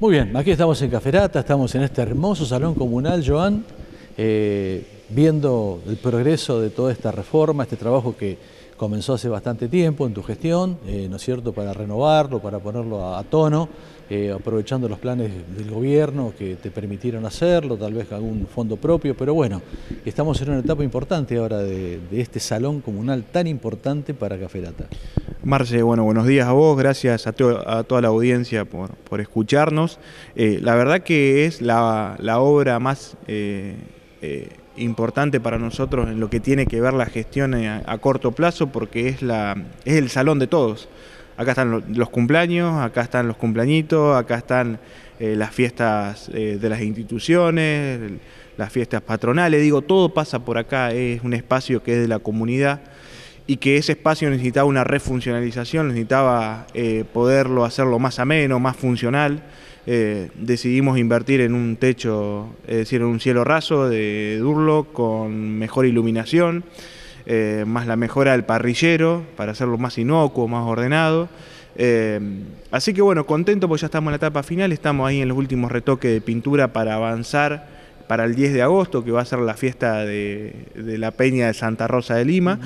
Muy bien, aquí estamos en Caferata, estamos en este hermoso salón comunal, Joan, eh, viendo el progreso de toda esta reforma, este trabajo que comenzó hace bastante tiempo en tu gestión, eh, ¿no es cierto?, para renovarlo, para ponerlo a, tono, eh, aprovechando los planes del gobierno que te permitieron hacerlo, tal vez algún fondo propio, pero bueno, estamos en una etapa importante ahora de, de este salón comunal tan importante para Caferata. Marce, bueno, buenos días a vos, gracias a, toda la audiencia por, escucharnos. Eh, la verdad que es la, la obra más eh, eh, importante para nosotros en lo que tiene que ver la gestión a, corto plazo porque es, la, es el salón de todos. Acá están los, cumpleaños, acá están los cumpleañitos, acá están las fiestas de las instituciones, las fiestas patronales, digo, todo pasa por acá, es un espacio que es de la comunidad y que ese espacio necesitaba una refuncionalización, necesitaba eh, poderlo hacerlo más ameno, más funcional. Eh, decidimos invertir en un techo, es decir, en un cielo raso de Durlo con mejor iluminación, eh, más la mejora del parrillero para hacerlo más inocuo, más ordenado. así que bueno, contento porque ya estamos en la etapa final, estamos ahí en los últimos retoques de pintura para avanzar para el 10 de agosto, que va a ser la fiesta de, la Peña de Santa Rosa de Lima.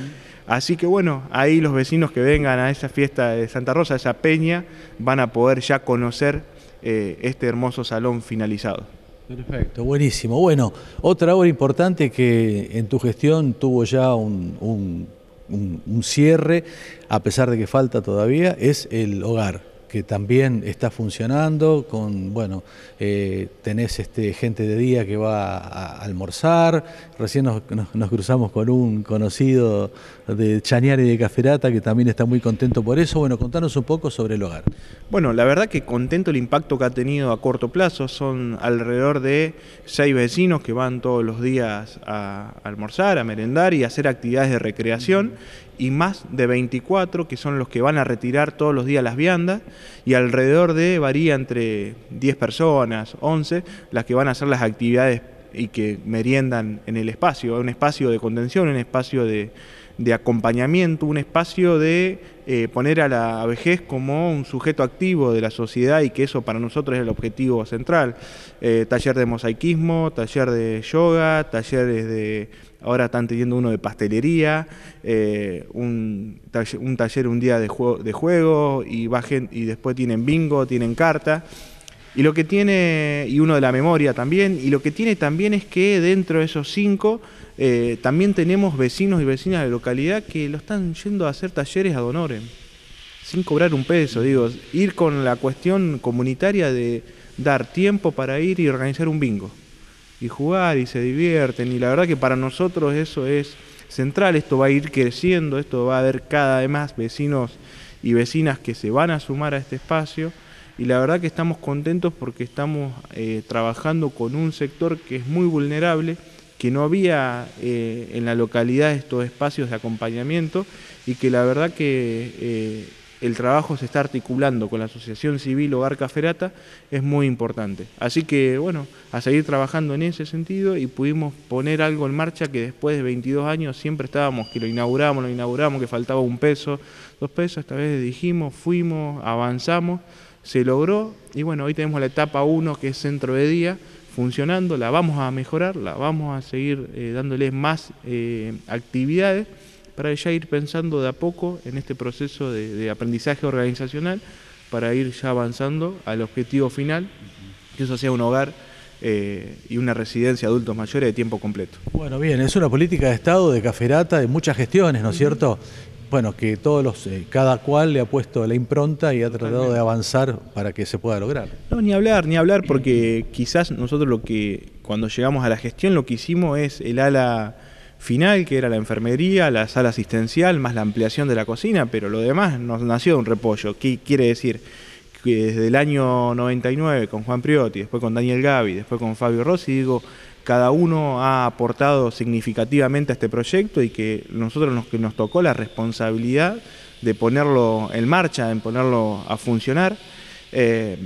Así que bueno, ahí los vecinos que vengan a esa fiesta de Santa Rosa, esa peña, van a poder ya conocer eh, este hermoso salón finalizado. Perfecto, buenísimo. Bueno, otra obra importante que en tu gestión tuvo ya un cierre, a pesar de que falta todavía, es el hogar que también está funcionando, con, bueno, eh, tenés este, gente de día que va a almorzar, recién nos, cruzamos con un conocido de Chañar y de Caferata que también está muy contento por eso. Bueno, contanos un poco sobre el hogar. Bueno, la verdad que contento el impacto que ha tenido a corto plazo, son alrededor de seis vecinos que van todos los días a almorzar, a merendar y a hacer actividades de recreación y más de 24, que son los que van a retirar todos los días las viandas, y alrededor de, varía entre 10 personas, 11, las que van a hacer las actividades y que meriendan en el espacio, un espacio de contención, un espacio de, de acompañamiento, un espacio de eh, poner a la vejez como un sujeto activo de la sociedad y que eso para nosotros es el objetivo central. Eh, taller de mosaicismo, taller de yoga, talleres de, ahora están teniendo uno de pastelería, eh, un, taller, un, día de juego, de juego y, bajen, y después tienen bingo, tienen carta. Y lo que tiene, y uno de la memoria también, y lo que tiene también es que dentro de esos cinco eh, también tenemos vecinos y vecinas de localidad que lo están yendo a hacer talleres a Donoren, sin cobrar un peso, digo, ir con la cuestión comunitaria de dar tiempo para ir y organizar un bingo, y jugar y se divierten, y la verdad que para nosotros eso es central, esto va a ir creciendo, esto va a haber cada vez más vecinos y vecinas que se van a sumar a este espacio y la verdad que estamos contentos porque estamos eh, trabajando con un sector que es muy vulnerable que no había eh, en la localidad estos espacios de acompañamiento y que la verdad que eh, el trabajo se está articulando con la Asociación Civil Hogar Caferata es muy importante. Así que, bueno, a seguir trabajando en ese sentido y pudimos poner algo en marcha que después de 22 años siempre estábamos, que lo inauguramos, lo inauguramos, que faltaba un peso, dos pesos, esta vez dijimos, fuimos, avanzamos, se logró y bueno, hoy tenemos la etapa 1 que es centro de día, funcionando, la vamos a mejorar, la vamos a seguir eh, dándoles más eh, actividades para ya ir pensando de a poco en este proceso de, aprendizaje organizacional para ir ya avanzando al objetivo final, que eso sea un hogar eh, y una residencia de adultos mayores de tiempo completo. Bueno, bien, es una política de Estado, de caferata, de muchas gestiones, ¿no es cierto? bueno, que todos los, eh, cada cual le ha puesto la impronta y ha tratado de avanzar para que se pueda lograr. No, ni hablar, ni hablar, porque quizás nosotros lo que, cuando llegamos a la gestión, lo que hicimos es el ala final, que era la enfermería, la sala asistencial, más la ampliación de la cocina, pero lo demás nos nació de un repollo. ¿Qué quiere decir? Que desde el año 99 con Juan Priotti, después con Daniel Gavi, después con Fabio Rossi, digo, cada uno ha aportado significativamente a este proyecto y que nosotros nos, que nos tocó la responsabilidad de ponerlo en marcha, en ponerlo a funcionar. Eh,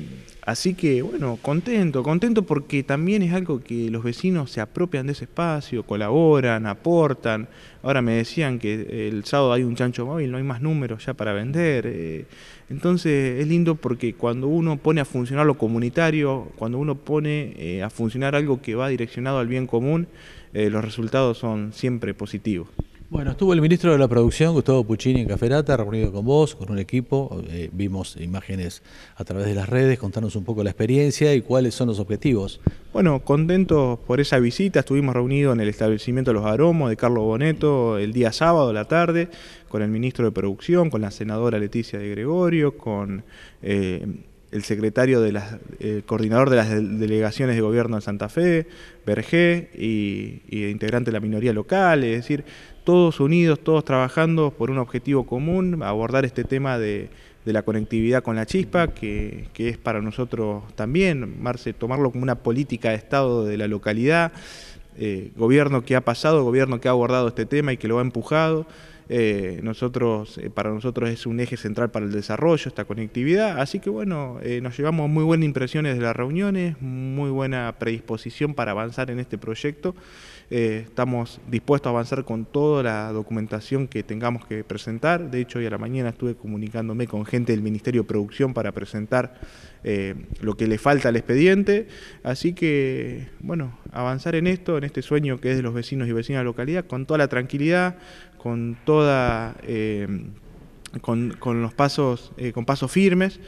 Así que bueno, contento, contento porque también es algo que los vecinos se apropian de ese espacio, colaboran, aportan. Ahora me decían que el sábado hay un chancho móvil, no hay más números ya para vender. Eh. Entonces es lindo porque cuando uno pone a funcionar lo comunitario, cuando uno pone eh, a funcionar algo que va direccionado al bien común, eh, los resultados son siempre positivos. Bueno, estuvo el ministro de la Producción, Gustavo Puccini, en Caferata, reunido con vos, con un equipo. Eh, vimos imágenes a través de las redes. Contanos un poco la experiencia y cuáles son los objetivos. Bueno, contentos por esa visita. Estuvimos reunidos en el establecimiento los aromos de Carlos Boneto el día sábado la tarde, con el ministro de Producción, con la senadora Leticia de Gregorio, con. Eh, el secretario de el eh, coordinador de las delegaciones de gobierno en Santa Fe, vergé y, y integrante de la minoría local, es decir, todos unidos, todos trabajando por un objetivo común, abordar este tema de, la conectividad con la chispa, que, es para nosotros también, Marce, tomarlo como una política de Estado de la localidad, eh, gobierno que ha pasado, gobierno que ha abordado este tema y que lo ha empujado. Eh, nosotros, eh, para nosotros es un eje central para el desarrollo, esta conectividad. Así que bueno, nos llevamos muy buenas impresiones de las reuniones, muy buena predisposición para avanzar en este proyecto. Eh, estamos dispuestos a avanzar con toda la documentación que tengamos que presentar. De hecho, hoy a la mañana estuve comunicándome con gente del Ministerio de Producción para presentar eh, lo que le falta al expediente. Así que, bueno, avanzar en esto, en este sueño que es de los vecinos y vecinas de la localidad, con toda la tranquilidad, con toda... Eh, con, los pasos, con pasos firmes,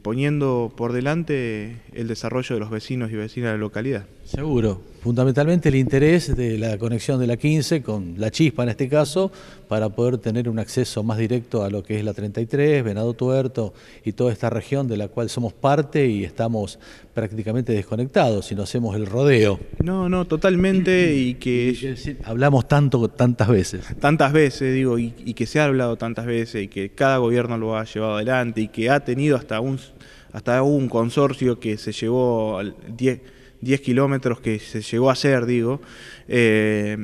poniendo por delante el desarrollo de los vecinos y vecinas de la localidad. Seguro, fundamentalmente el interés de la conexión de la 15 con la chispa en este caso, para poder tener un acceso más directo a lo que es la 33, Venado Tuerto y toda esta región de la cual somos parte y estamos prácticamente desconectados si no hacemos el rodeo. No, no, totalmente y que... hablamos tanto, tantas veces. Tantas veces, digo, y, que se ha hablado tantas veces y que cada gobierno lo ha llevado adelante y que ha tenido hasta un, hasta un consorcio que se llevó al 10 10 kilómetros que se llegó a hacer, digo, eh,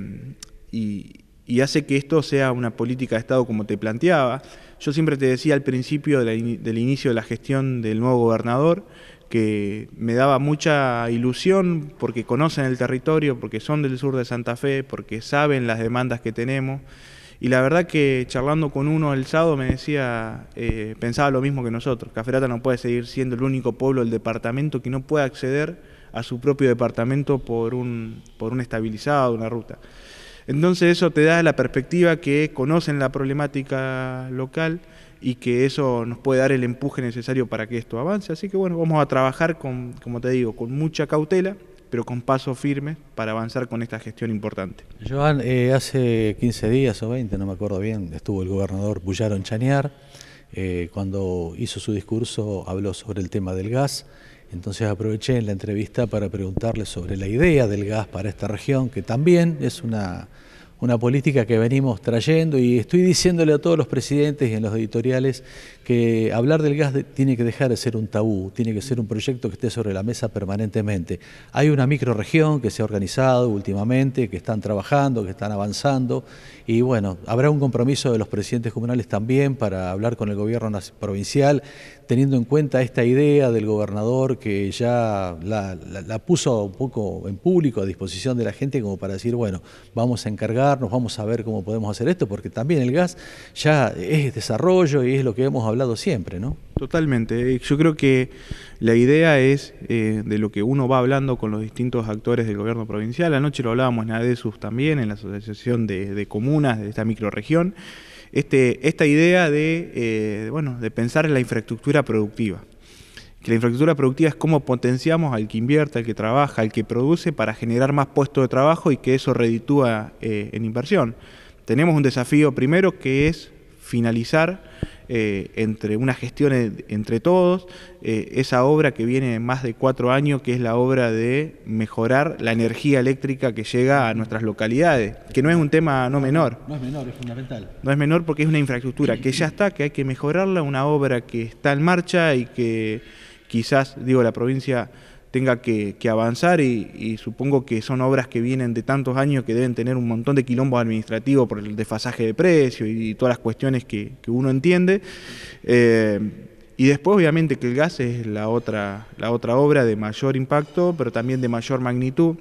y, hace que esto sea una política de Estado como te planteaba. Yo siempre te decía al principio del inicio de la gestión del nuevo gobernador que me daba mucha ilusión porque conocen el territorio, porque son del sur de Santa Fe, porque saben las demandas que tenemos. Y la verdad que charlando con uno el sábado me decía, eh, pensaba lo mismo que nosotros, Caferata no puede seguir siendo el único pueblo del departamento que no puede acceder a su propio departamento por un, por un estabilizado, una ruta. Entonces eso te da la perspectiva que conocen la problemática local y que eso nos puede dar el empuje necesario para que esto avance. Así que bueno, vamos a trabajar con, como te digo, con mucha cautela, pero con paso firme para avanzar con esta gestión importante. Joan, eh, hace 15 días o 20, no me acuerdo bien, estuvo el gobernador Bullaro en eh, cuando hizo su discurso habló sobre el tema del gas entonces aproveché en la entrevista para preguntarle sobre la idea del gas para esta región, que también es una una política que venimos trayendo y estoy diciéndole a todos los presidentes y en los editoriales que hablar del gas tiene que dejar de ser un tabú, tiene que ser un proyecto que esté sobre la mesa permanentemente. Hay una microregión que se ha organizado últimamente, que están trabajando, que están avanzando y bueno, habrá un compromiso de los presidentes comunales también para hablar con el gobierno provincial, teniendo en cuenta esta idea del gobernador que ya la puso un poco en público a disposición de la gente como para decir, bueno, vamos a encargar nos vamos a ver cómo podemos hacer esto, porque también el gas ya es desarrollo y es lo que hemos hablado siempre, ¿no? Totalmente. Yo creo que la idea es eh, de lo que uno va hablando con los distintos actores del gobierno provincial. Anoche lo hablábamos en ADESUS también, en la Asociación de, Comunas de esta microregión. Este, esta idea eh, de, bueno, de pensar en la infraestructura productiva que la infraestructura productiva es cómo potenciamos al que invierte, al que trabaja, al que produce para generar más puestos de trabajo y que eso reditúa eh, en inversión. Tenemos un desafío primero que es finalizar eh, entre una gestión entre todos, eh, esa obra que viene más de cuatro años, que es la obra de mejorar la energía eléctrica que llega a nuestras localidades, que no es un tema no menor. No es menor, es fundamental. No es menor porque es una infraestructura que ya está, que hay que mejorarla, una obra que está en marcha y que quizás, digo, la provincia tenga que, avanzar y, supongo que son obras que vienen de tantos años que deben tener un montón de quilombo administrativo por el desfasaje de precio y, todas las cuestiones que, uno entiende. Eh, y después obviamente que el gas es la otra, la otra obra de mayor impacto, pero también de mayor magnitud,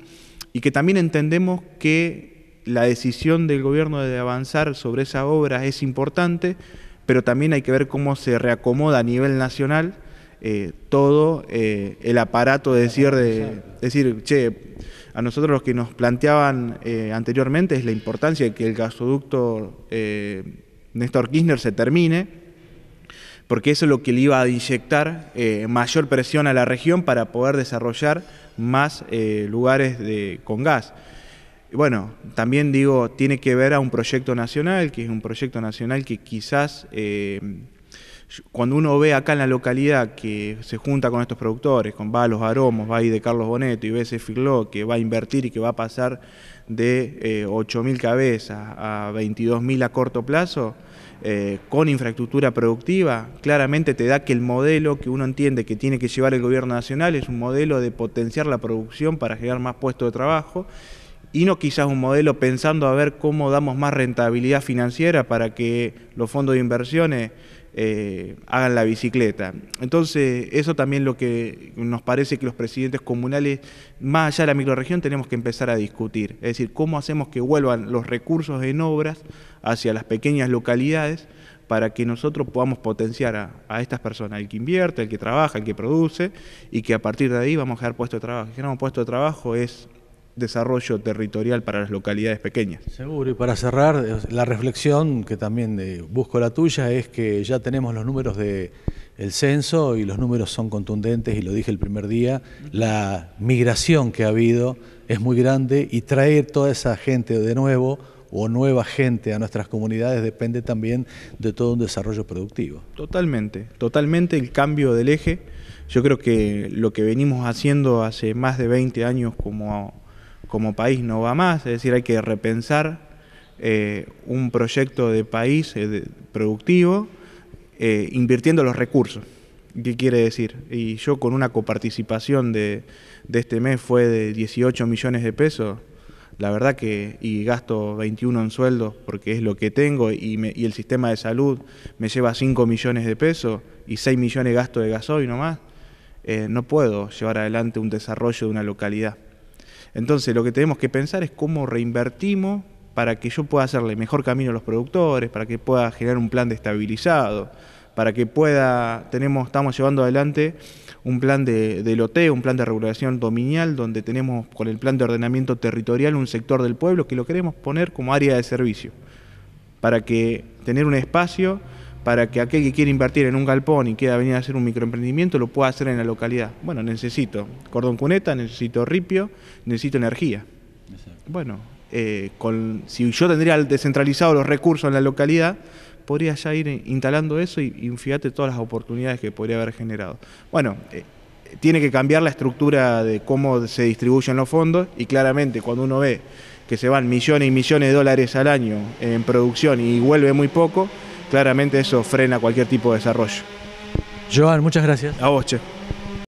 y que también entendemos que la decisión del gobierno de avanzar sobre esa obra es importante, pero también hay que ver cómo se reacomoda a nivel nacional eh, todo eh, el aparato de decir, de, decir, che, a nosotros los que nos planteaban eh, anteriormente es la importancia de que el gasoducto Néstor Kirchner se termine, porque eso es lo que le iba a inyectar mayor presión a la región para poder desarrollar más lugares de, con gas. Bueno, también digo, tiene que ver a un proyecto nacional, que es un proyecto nacional que quizás cuando uno ve acá en la localidad que se junta con estos productores, con va a los aromos, va ahí de Carlos Boneto y ve ese que va a invertir y que va a pasar de 8.000 eh, cabezas a 22.000 a corto plazo, eh, con infraestructura productiva, claramente te da que el modelo que uno entiende que tiene que llevar el gobierno nacional es un modelo de potenciar la producción para generar más puestos de trabajo y no quizás un modelo pensando a ver cómo damos más rentabilidad financiera para que los fondos de inversiones eh, hagan la bicicleta. Entonces, eso también lo que nos parece que los presidentes comunales, más allá de la microregión, tenemos que empezar a discutir. Es decir, cómo hacemos que vuelvan los recursos en obras hacia las pequeñas localidades para que nosotros podamos potenciar a, estas personas, el que invierte, el que trabaja, el que produce, y que a partir de ahí vamos a generar puestos de trabajo. un puesto de trabajo es desarrollo territorial para las localidades pequeñas. Seguro, y para cerrar, eh, la reflexión que también eh, busco la tuya es que ya tenemos los números del censo y los números son contundentes, y lo dije el primer día, la migración que ha habido es muy grande y traer toda esa gente de nuevo o nueva gente a nuestras comunidades depende también de todo un desarrollo productivo. Totalmente, totalmente el cambio del eje. Yo creo que lo que venimos haciendo hace más de 20 años como como país no va más, es decir, hay que repensar eh, un proyecto de país eh, productivo eh, invirtiendo los recursos. ¿Qué quiere decir? Y yo con una coparticipación de, este mes fue de 18 millones de pesos, la verdad que, y gasto 21 en sueldos porque es lo que tengo y, y el sistema de salud me lleva 5 millones de pesos y 6 millones de gasto de gasoil nomás, no puedo llevar adelante un desarrollo de una localidad. Entonces lo que tenemos que pensar es cómo reinvertimos para que yo pueda hacerle mejor camino a los productores, para que pueda generar un plan de estabilizado, para que pueda, tenemos, estamos llevando adelante un plan de, de loteo, un plan de regulación dominial, donde tenemos con el plan de ordenamiento territorial un sector del pueblo que lo queremos poner como área de servicio, para que tener un espacio para que aquel que quiere invertir en un galpón y quiera venir a hacer un microemprendimiento lo pueda hacer en la localidad. Bueno, necesito cordón cuneta, necesito ripio, necesito energía. Bueno, eh, si yo tendría descentralizado los recursos en la localidad, podría ya ir instalando eso y, y fíjate todas las oportunidades que podría haber generado. Bueno, eh, tiene que cambiar la estructura de cómo se distribuyen los fondos y claramente cuando uno ve que se van millones y millones de dólares al año en producción y vuelve muy poco, claramente eso frena cualquier tipo de desarrollo. Joan, muchas gracias. A vos, che.